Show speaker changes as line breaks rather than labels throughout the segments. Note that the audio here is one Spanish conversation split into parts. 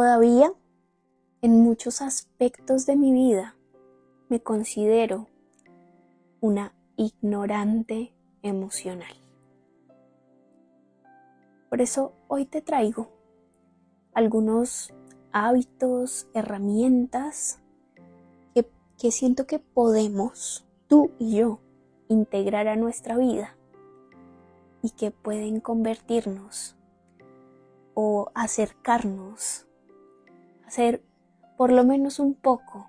Todavía, en muchos aspectos de mi vida, me considero una ignorante emocional. Por eso hoy te traigo algunos hábitos, herramientas que, siento que podemos, tú y yo, integrar a nuestra vida y que pueden convertirnos o acercarnos ser por lo menos un poco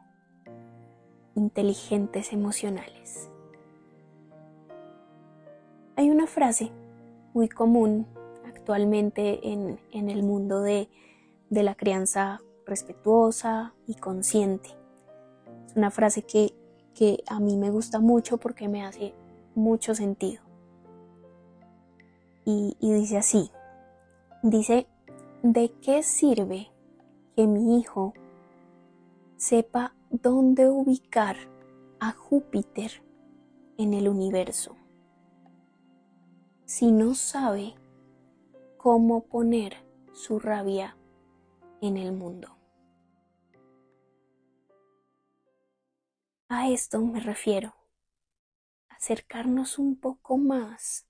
inteligentes emocionales. Hay una frase muy común actualmente en, el mundo de, la crianza respetuosa y consciente. Es una frase que, a mí me gusta mucho porque me hace mucho sentido. Y, y dice así, dice, ¿de qué sirve que mi hijo sepa dónde ubicar a Júpiter en el universo. Si no sabe cómo poner su rabia en el mundo. A esto me refiero, acercarnos un poco más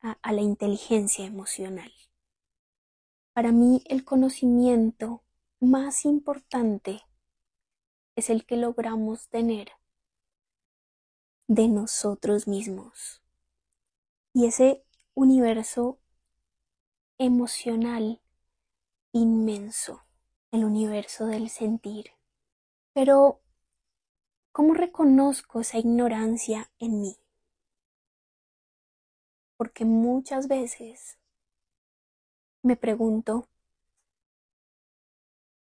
a, la inteligencia emocional. Para mí el conocimiento más importante es el que logramos tener de nosotros mismos. Y ese universo emocional inmenso, el universo del sentir. Pero, ¿cómo reconozco esa ignorancia en mí? Porque muchas
veces me pregunto,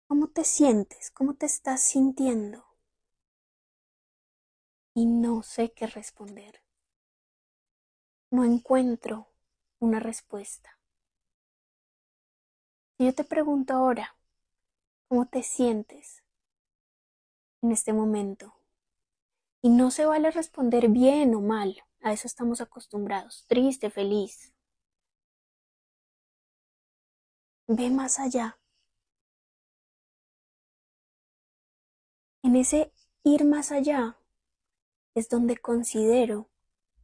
¿cómo te sientes? ¿Cómo te estás sintiendo? Y no sé qué responder. No encuentro
una respuesta. Si yo te pregunto ahora, ¿cómo te sientes en este momento? Y no se vale responder bien o mal, a eso estamos acostumbrados, triste, feliz, ve más allá. En ese ir más allá es donde considero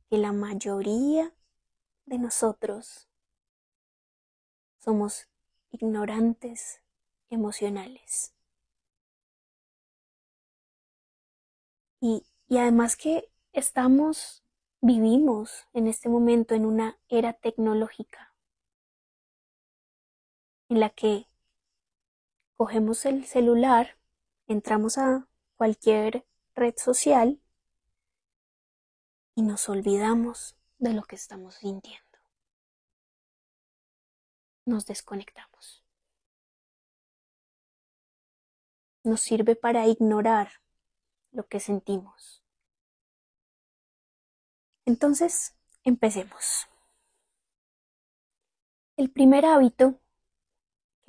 que la mayoría de nosotros somos ignorantes emocionales. Y, además que estamos, vivimos en este momento en una era tecnológica en la que cogemos el celular, entramos a cualquier red social y nos olvidamos de lo que estamos sintiendo.
Nos desconectamos. Nos sirve para ignorar lo que sentimos. Entonces, empecemos.
El primer hábito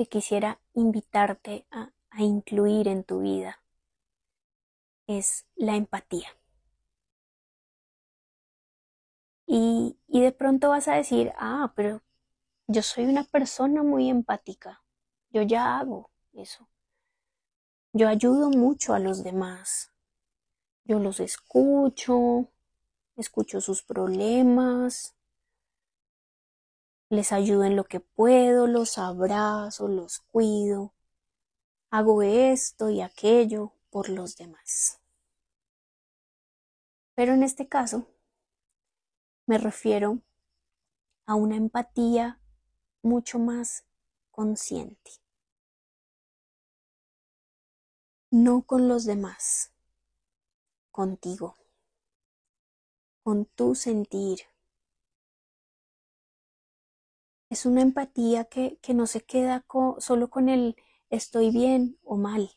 que quisiera invitarte a, incluir en tu vida es la empatía. Y, y, de pronto vas a decir, ah, pero yo soy una persona muy empática, yo ya hago eso, yo ayudo mucho a los demás, yo los escucho, escucho sus problemas, les ayudo en lo que puedo, los abrazo, los cuido, hago esto y aquello por los demás. Pero en este caso, me refiero a una empatía mucho más consciente.
No con los demás, contigo,
con tu sentir, es una empatía que, no se queda solo con el estoy bien o mal,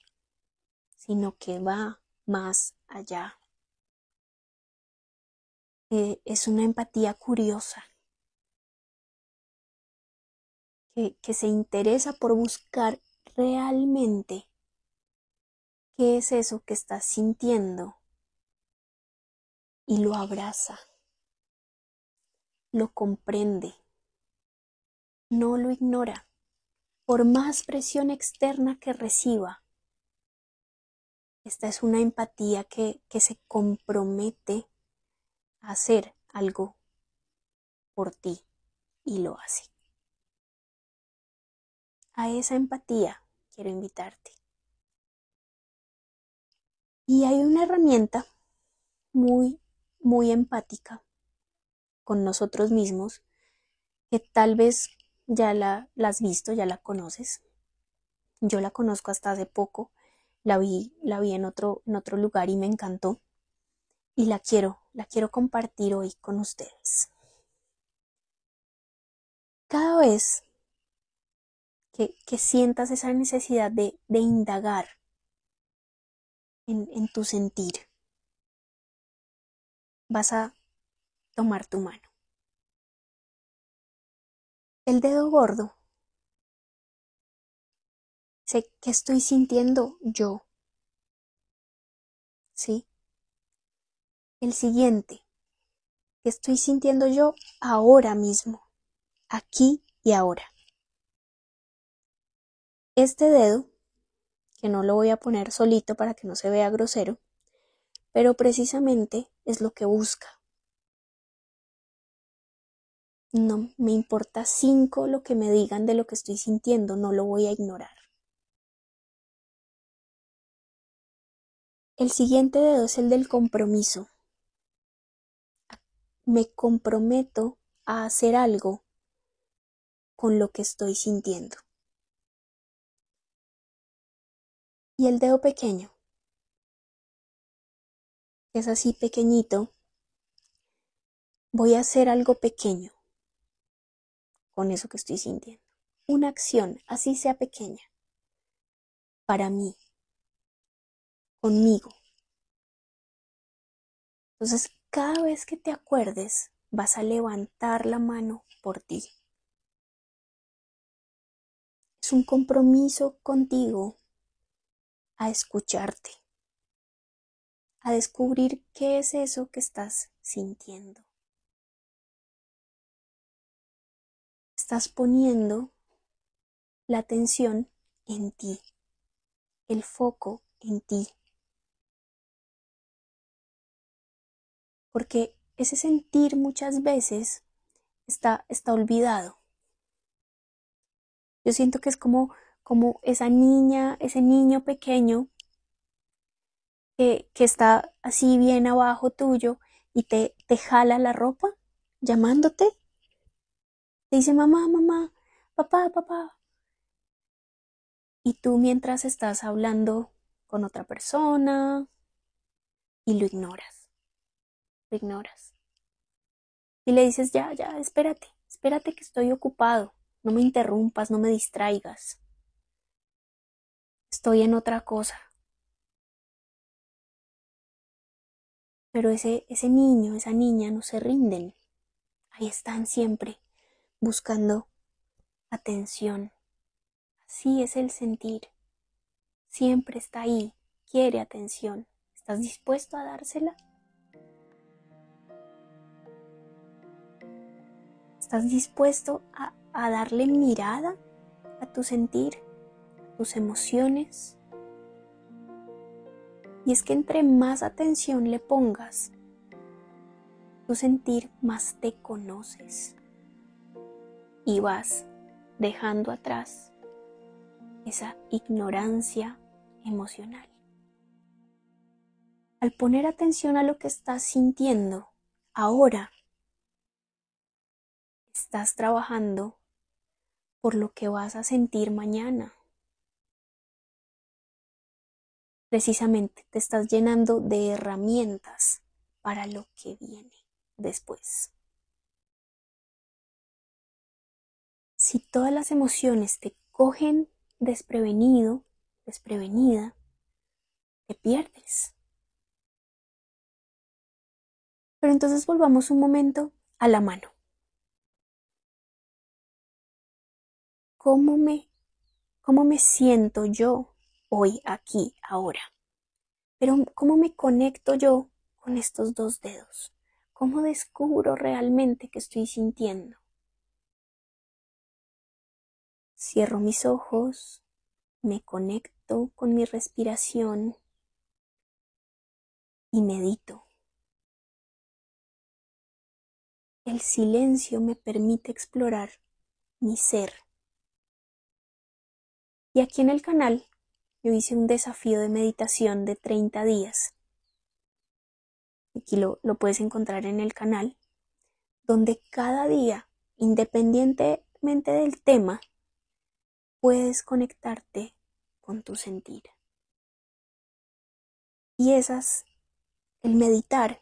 sino que va más allá. Eh, es una empatía curiosa, que, que se interesa por buscar realmente qué es eso que estás sintiendo y lo abraza, lo comprende no lo ignora, por más presión externa que reciba. Esta es una empatía que, se compromete a hacer algo por ti y lo hace. A esa empatía quiero
invitarte.
Y hay una herramienta muy, muy empática con nosotros mismos que tal vez ya la, has visto, ya la conoces. Yo la conozco hasta hace poco, la vi, la vi en otro, en otro lugar y me encantó. Y la quiero, la quiero compartir hoy con ustedes. Cada vez que, que sientas esa necesidad de, indagar en, en tu sentir,
vas a tomar tu mano el dedo gordo. Sé que
estoy sintiendo yo. ¿Sí? El siguiente. Que estoy sintiendo yo ahora mismo. Aquí y ahora. Este dedo, que no lo voy a poner solito para que no se vea grosero, pero precisamente es lo que busca. No, me importa cinco lo que me digan de lo que estoy sintiendo, no lo voy a ignorar.
El siguiente dedo es el del compromiso.
Me comprometo a hacer algo con lo que estoy sintiendo.
Y el dedo pequeño. Es así
pequeñito. Voy a hacer algo pequeño con eso que estoy sintiendo. Una acción, así sea pequeña, para mí, conmigo. Entonces, cada vez que te acuerdes, vas a levantar la mano por ti. Es un compromiso contigo
a escucharte, a descubrir qué es eso que estás sintiendo. Estás poniendo la atención en ti, el foco en ti.
Porque ese sentir muchas veces está, está olvidado. Yo siento que es como, como esa niña, ese niño pequeño que, que está así bien abajo tuyo y te, te jala la ropa llamándote te dice mamá, mamá, papá, papá. Y tú mientras estás hablando con otra persona y lo ignoras, lo ignoras. Y le dices, ya, ya, espérate, espérate que estoy ocupado, no me interrumpas, no me distraigas. Estoy en otra cosa. Pero ese, ese niño, esa niña no se rinden. Ahí están siempre buscando atención. Así es el sentir. Siempre está ahí, quiere atención. ¿Estás dispuesto a dársela? ¿Estás dispuesto a, darle mirada a tu sentir, a tus emociones? Y es que entre más atención le pongas, tu sentir más te conoces y vas dejando atrás esa ignorancia emocional. Al poner atención a lo que estás sintiendo ahora, estás trabajando por lo que vas a sentir mañana. Precisamente te estás llenando de herramientas
para lo que viene después.
si todas las emociones te cogen desprevenido, desprevenida, te pierdes.
Pero entonces volvamos un momento a la mano.
¿Cómo me, cómo me siento yo hoy, aquí, ahora? Pero ¿cómo me conecto yo con estos dos dedos? ¿Cómo descubro realmente que estoy sintiendo? Cierro mis ojos, me conecto
con mi respiración y medito. El silencio me permite explorar
mi ser. Y aquí en el canal yo hice un desafío de meditación de 30 días. Aquí lo, lo puedes encontrar en el canal, donde cada día, independientemente del tema, puedes conectarte con tu sentir. Y esas, el meditar,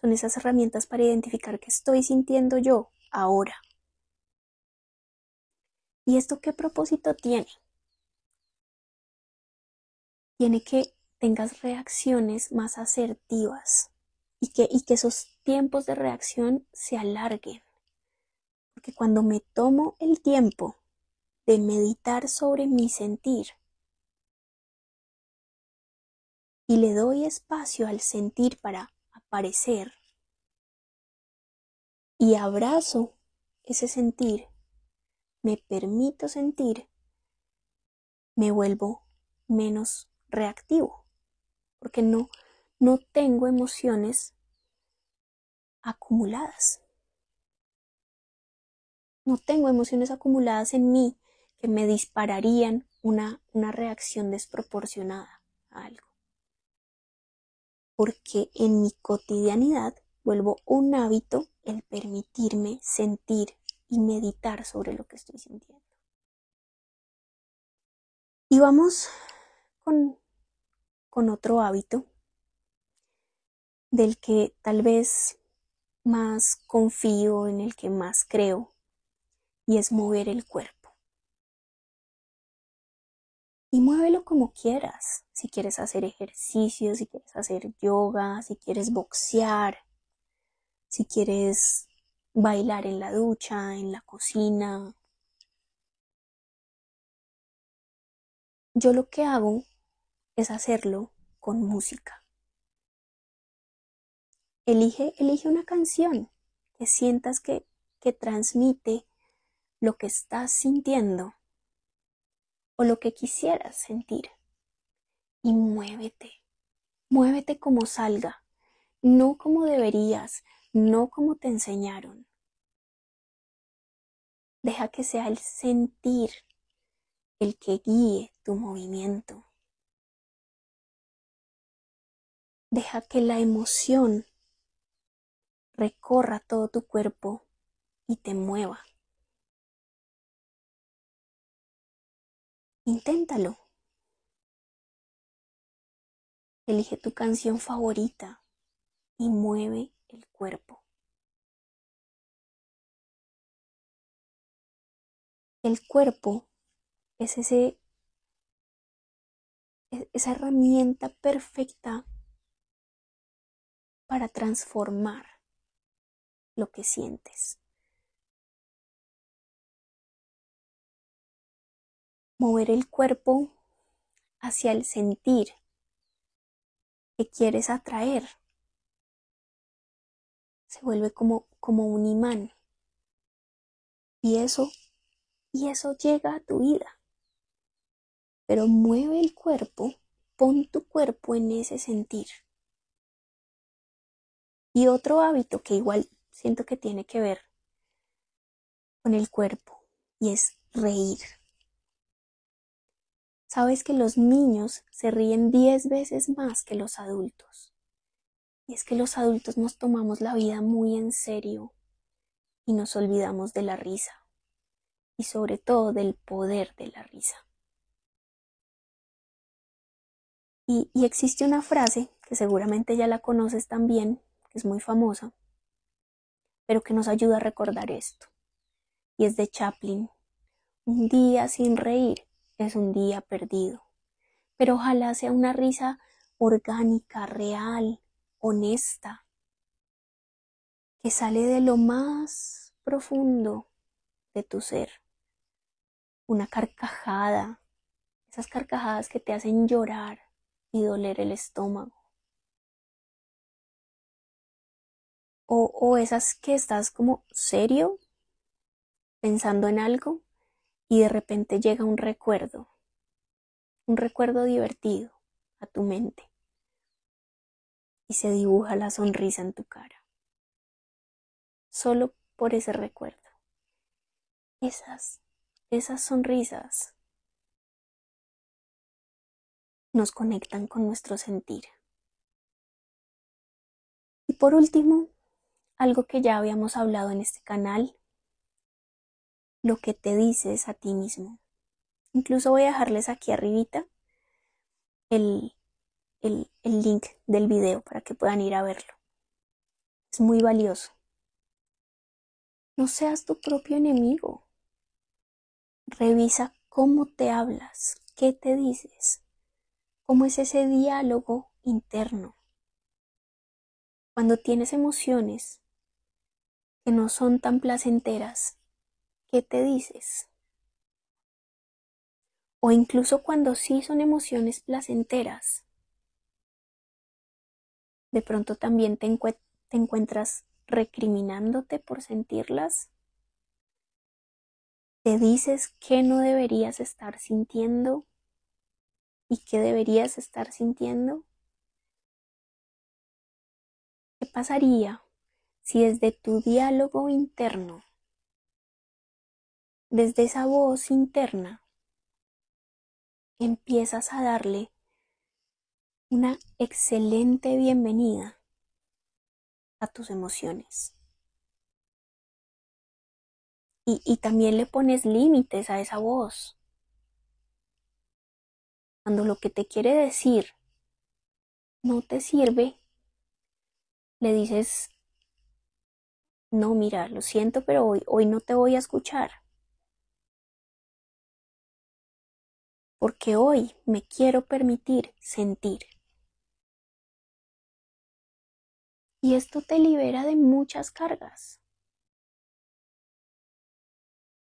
son esas herramientas para identificar qué estoy sintiendo yo ahora. ¿Y esto qué propósito tiene? Tiene que tengas reacciones más asertivas y que, y que esos tiempos de reacción se alarguen. Porque cuando me tomo el tiempo de meditar sobre mi sentir. Y le doy espacio al sentir para aparecer. Y abrazo ese sentir. Me permito sentir. Me vuelvo menos reactivo. Porque no, no tengo emociones acumuladas. No tengo emociones acumuladas en mí que me dispararían una, reacción desproporcionada a algo. Porque en mi cotidianidad vuelvo un hábito el permitirme sentir y meditar sobre lo que estoy sintiendo. Y vamos con otro hábito del que tal vez más confío, en el que más creo, y es mover el cuerpo y muévelo como quieras. Si quieres hacer ejercicio, si quieres hacer yoga, si quieres boxear, si quieres bailar en la ducha, en la cocina. Yo lo que hago es hacerlo con música. Elige, elige una canción que sientas que, que transmite lo que estás sintiendo o lo que quisieras sentir. Y muévete, muévete como salga, no como deberías, no como te enseñaron. Deja que sea el sentir el que guíe
tu movimiento. Deja que la emoción recorra todo tu cuerpo y te mueva. Inténtalo. Elige tu canción favorita y mueve el cuerpo. El cuerpo es ese e-, esa herramienta perfecta para transformar lo que sientes. mover el cuerpo
hacia el sentir que quieres atraer. Se vuelve como, como un imán. Y eso, y eso llega a tu vida. Pero mueve el cuerpo, pon tu cuerpo en ese sentir. Y otro hábito que igual siento que tiene que ver con el cuerpo y es reír sabes que los niños se ríen diez veces más que los adultos. Y es que los adultos nos tomamos la vida muy en serio y nos olvidamos de la risa y sobre todo del poder de la risa. Y, y existe una frase que seguramente ya la conoces también, que es muy famosa, pero que nos ayuda a recordar esto. Y es de Chaplin. Un día sin reír es un día perdido. Pero ojalá sea una risa orgánica, real, honesta, que sale de lo más profundo de tu ser. Una carcajada, esas carcajadas que te hacen llorar y doler el estómago. O, o esas que estás como serio, pensando en algo y de repente llega un recuerdo, un recuerdo divertido a tu mente y se dibuja la sonrisa en tu cara, solo por ese recuerdo. Esas, esas sonrisas
nos conectan con nuestro sentir.
Y por último, algo que ya habíamos hablado en este canal lo que te dices a ti mismo. Incluso voy a dejarles aquí arribita el, el link del video para que puedan ir a verlo. Es muy valioso. No seas tu propio enemigo. Revisa cómo te hablas, qué te dices, cómo es ese diálogo interno. Cuando tienes emociones que no son tan placenteras, qué te dices. O incluso cuando sí son emociones placenteras. De pronto también te, encuentras recriminándote por sentirlas. Te dices que no deberías estar sintiendo y qué deberías estar sintiendo. ¿Qué pasaría si desde tu diálogo interno desde esa voz interna, empiezas a darle una excelente bienvenida a tus emociones. Y, y también le pones límites a esa voz. Cuando lo que te quiere decir no te sirve, le dices, no, mira, lo siento, pero hoy, hoy
no te voy a escuchar. porque hoy me quiero permitir sentir. Y esto te libera de muchas cargas.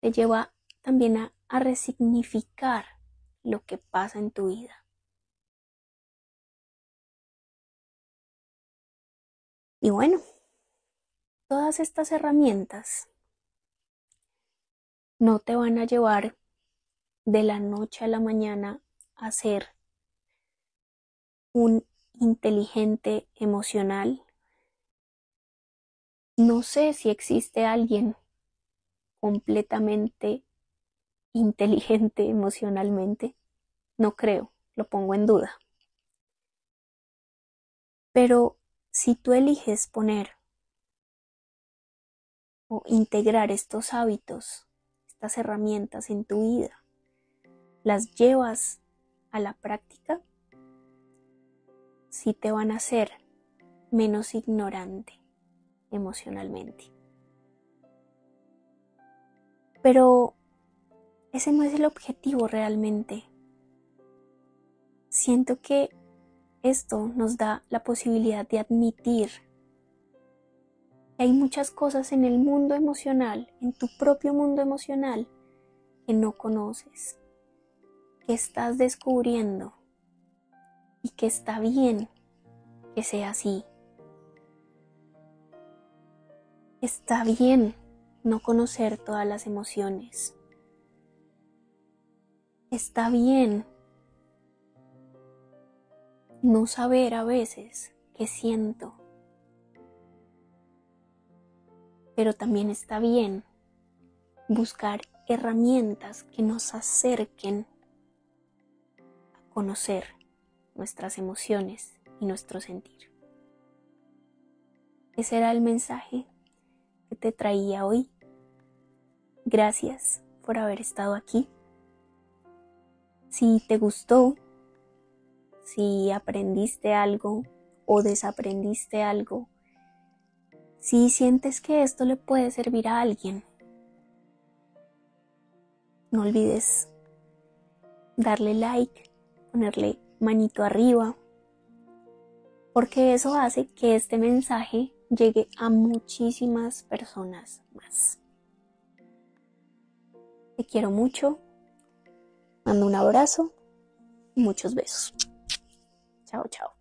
Te lleva también a, resignificar lo que pasa en tu vida.
Y bueno, todas estas herramientas no te van a llevar de la noche a la mañana a ser un inteligente emocional. No sé si existe alguien completamente inteligente emocionalmente. No creo, lo pongo en duda. Pero si tú eliges poner o integrar estos hábitos, estas herramientas en tu vida, las llevas a la práctica, sí te van a hacer menos ignorante emocionalmente. Pero ese no es el objetivo realmente. Siento que esto nos da la posibilidad de admitir que hay muchas cosas en el mundo emocional, en tu propio mundo emocional, que no conoces, estás descubriendo y que está bien que sea así. Está bien no conocer todas las emociones. Está bien no saber a veces qué siento. Pero también está bien buscar herramientas que nos acerquen conocer nuestras emociones y nuestro sentir. Ese era el mensaje que te traía hoy. Gracias por haber estado aquí. Si te gustó, si aprendiste algo o desaprendiste algo, si sientes que esto le puede servir a alguien, no olvides darle like ponerle manito arriba, porque eso hace que este mensaje llegue a muchísimas personas más. Te quiero mucho, mando un abrazo y muchos besos. Chao, chao.